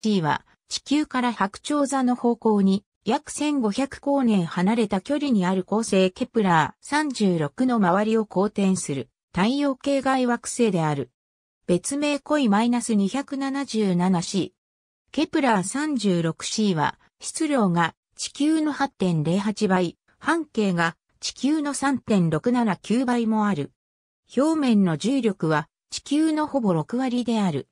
T は地球から白鳥座の方向に約1500光年離れた距離にある恒星ケプラー36の周りを公転する太陽系外惑星である。別名コイ -277C。ケプラー 36C は質量が地球の8.08倍、半径が地球の3.679倍もある。表面の重力は地球のほぼ6割である。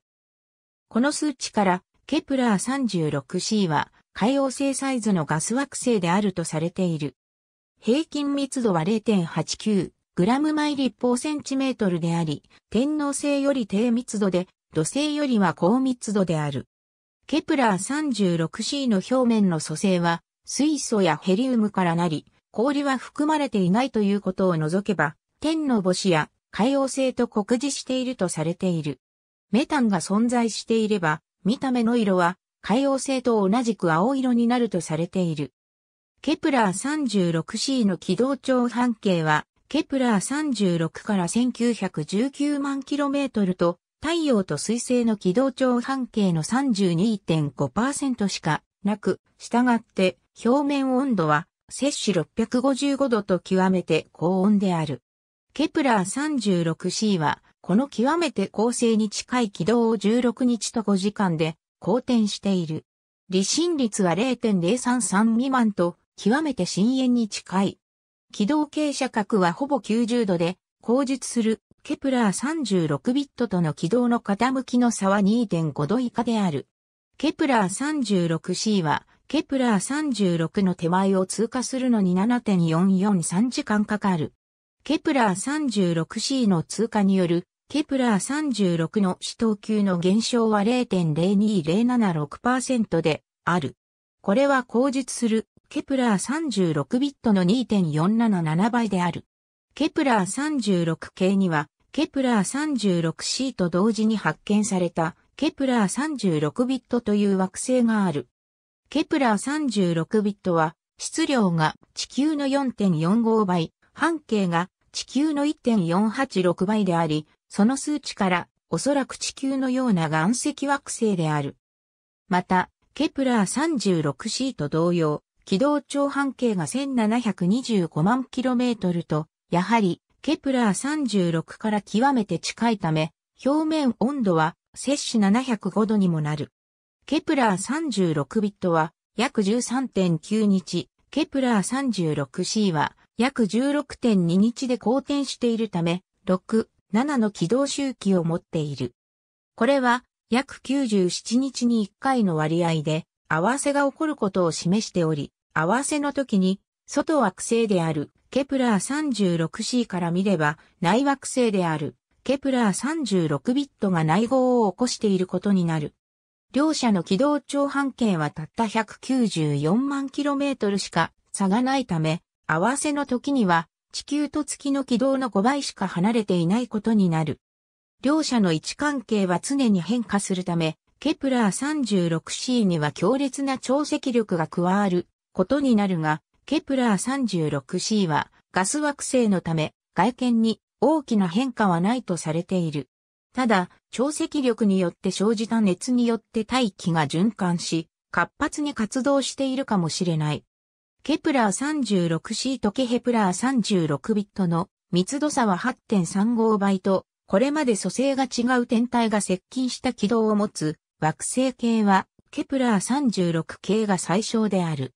この数値からケプラー 36c は海洋星サイズのガス惑星であるとされている。平均密度は 0.89g 毎立方センチメートルであり、天王星より低密度で、土星よりは高密度である。ケプラー 36c の表面の素性は、水素やヘリウムからなり、氷は含まれていないということを除けば、天の星や海洋星と酷似しているとされている。メタンが存在していれば、見た目の色は海洋性と同じく青色になるとされている。ケプラー 36c の軌道長半径は、ケプラー36から1919万 km と、太陽と水星の軌道長半径の32.5%しかなく、従って表面温度は摂氏655度と極めて高温である。ケプラー 36c はこの極めて恒星に近い軌道を16日と5時間で公転している。離心率は0.033未満と極めて深淵に近い。軌道傾斜角はほぼ90度で、後述するケプラー36ビットとの軌道の傾きの差は2.5度以下である。ケプラー 36C は、ケプラー36の手前を通過するのに7.443時間かかる。ケプラー 36c の通過による、ケプラー36の死等級の減少は0.02076%である。これは口述するケプラー36ビットの2.477倍である。ケプラー36系には、ケプラー 36C と同時に発見された、ケプラー36ビットという惑星がある。ケプラー36ビットは、質量が地球の4.45倍、半径が地球の1.486倍であり、その数値からおそらく地球のような岩石惑星である。また、ケプラー 36c と同様、軌道長半径が1725万 km と、やはりケプラー36から極めて近いため、表面温度は摂氏705度にもなる。ケプラー36ビットは約13.9日、ケプラー 36c は約16.2日で好転しているため、6、7の軌道周期を持っている。これは、約97日に1回の割合で、合わせが起こることを示しており、合わせの時に、外惑星である、ケプラー 36c から見れば、内惑星である、ケプラー36ビットが内号を起こしていることになる。両者の軌道長半径はたった194万 km しか差がないため、合わせの時には、地球と月の軌道の5倍しか離れていないことになる。両者の位置関係は常に変化するため、ケプラー 36c には強烈な潮積力が加わることになるが、ケプラー 36c はガス惑星のため外見に大きな変化はないとされている。ただ、潮積力によって生じた熱によって大気が循環し、活発に活動しているかもしれない。ケプラー 36C とケヘプラー36ビットの密度差は8.35倍と、これまで蘇生が違う天体が接近した軌道を持つ惑星系はケプラー36系が最小である。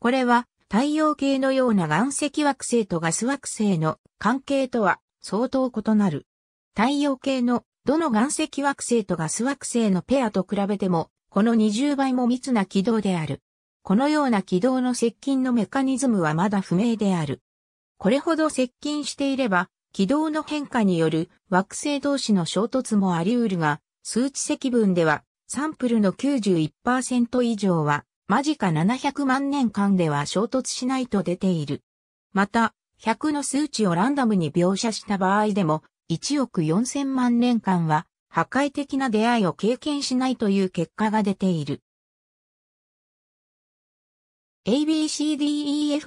これは太陽系のような岩石惑星とガス惑星の関係とは相当異なる。太陽系のどの岩石惑星とガス惑星のペアと比べても、この20倍も密な軌道である。このような軌道の接近のメカニズムはまだ不明である。これほど接近していれば、軌道の変化による惑星同士の衝突もあり得るが、数値積分では、サンプルの91%以上は、間近700万年間では衝突しないと出ている。また、100の数値をランダムに描写した場合でも、1億4000万年間は、破壊的な出会いを経験しないという結果が出ている。ABCDEFGHI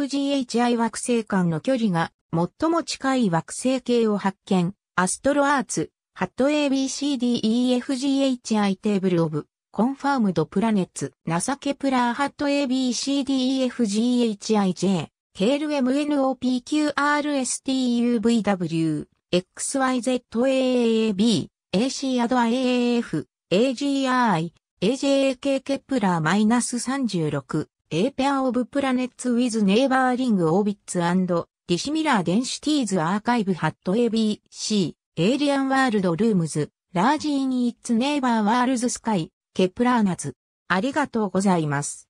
惑星間の距離が最も近い惑星系を発見、アストロアーツ、ハット ABCDEFGHI テーブルオブ、コンファームドプラネッツ、ナサケプラーハット ABCDEFGHIJ、ケール MNOPQRSTUVW、XYZAAB、AC アド IAF a、AGI、AJAK ケプラー -36、A pair of planets with neighboring orbits and dissimilar densities archive hat ABC Alien World Rooms Large in its neighbor world's sky ケプラーナズ。ありがとうございます。